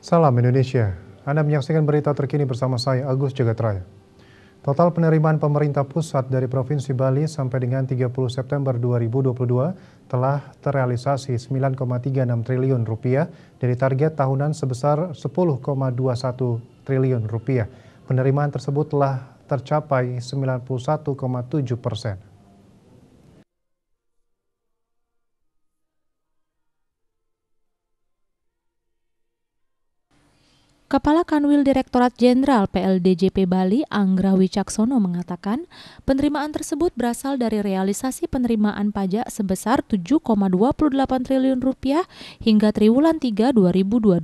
Salam Indonesia. Anda menyaksikan berita terkini bersama saya Agus Jagatraya. Total penerimaan pemerintah pusat dari Provinsi Bali sampai dengan 30 September 2022 telah terrealisasi 9,36 triliun rupiah dari target tahunan sebesar 10,21 triliun rupiah. Penerimaan tersebut telah tercapai 91,7 persen. Kepala Kanwil Direktorat Jenderal PLDJP Bali Anggra Wicaksono mengatakan, penerimaan tersebut berasal dari realisasi penerimaan pajak sebesar 7,28 triliun rupiah hingga triwulan 3 2022.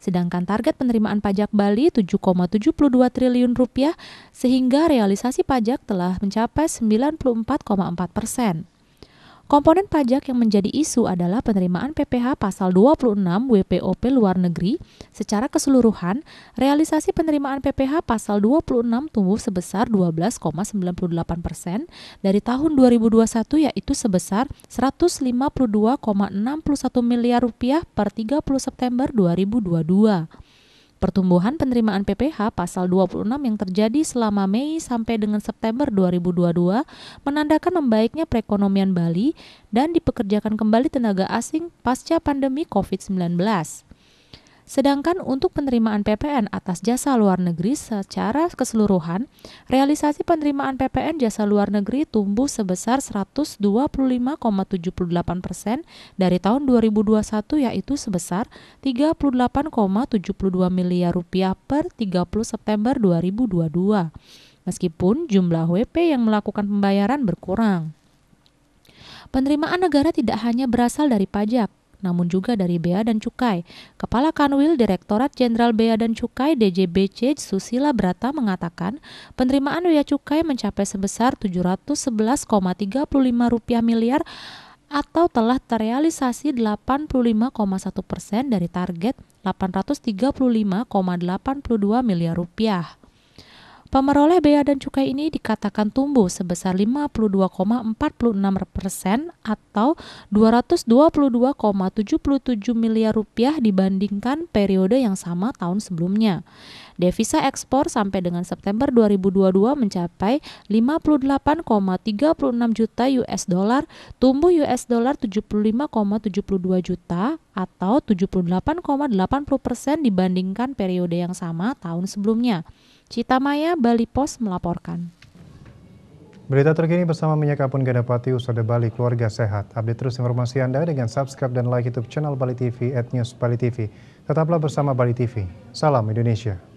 Sedangkan target penerimaan pajak Bali 7,72 triliun rupiah sehingga realisasi pajak telah mencapai 94,4 persen. Komponen pajak yang menjadi isu adalah penerimaan PPh pasal 26 WPOP luar negeri secara keseluruhan, realisasi penerimaan PPh pasal 26 tumbuh sebesar 12,98 persen dari tahun 2021 yaitu sebesar 152,61 miliar rupiah per 30 September 2022. Pertumbuhan penerimaan PPH pasal 26 yang terjadi selama Mei sampai dengan September 2022 menandakan membaiknya perekonomian Bali dan dipekerjakan kembali tenaga asing pasca pandemi COVID-19. Sedangkan untuk penerimaan PPN atas jasa luar negeri secara keseluruhan, realisasi penerimaan PPN jasa luar negeri tumbuh sebesar 125,78 persen dari tahun 2021 yaitu sebesar 38,72 miliar rupiah per 30 September 2022. Meskipun jumlah WP yang melakukan pembayaran berkurang. Penerimaan negara tidak hanya berasal dari pajak, namun juga dari Bea dan Cukai. Kepala Kanwil Direktorat Jenderal Bea dan Cukai DJBC Susila Brata mengatakan, penerimaan bea cukai mencapai sebesar 711,35 miliar atau telah terrealisasi 85,1 persen dari target 835,82 miliar rupiah. Pemeroleh bea dan cukai ini dikatakan tumbuh sebesar 52,46 persen atau 222,77 miliar rupiah dibandingkan periode yang sama tahun sebelumnya. Devisa ekspor sampai dengan September 2022 mencapai 58,36 juta US dollar, tumbuh US dollar 75,72 juta atau 78,80% dibandingkan periode yang sama tahun sebelumnya. Citamaya Bali Pos melaporkan. Berita terkini bersama Minyak Apun Gadapati, Usada Bali, Keluarga Sehat. Update terus informasi Anda dengan subscribe dan like YouTube channel Bali TV at News Bali TV. Tetaplah bersama Bali TV. Salam Indonesia.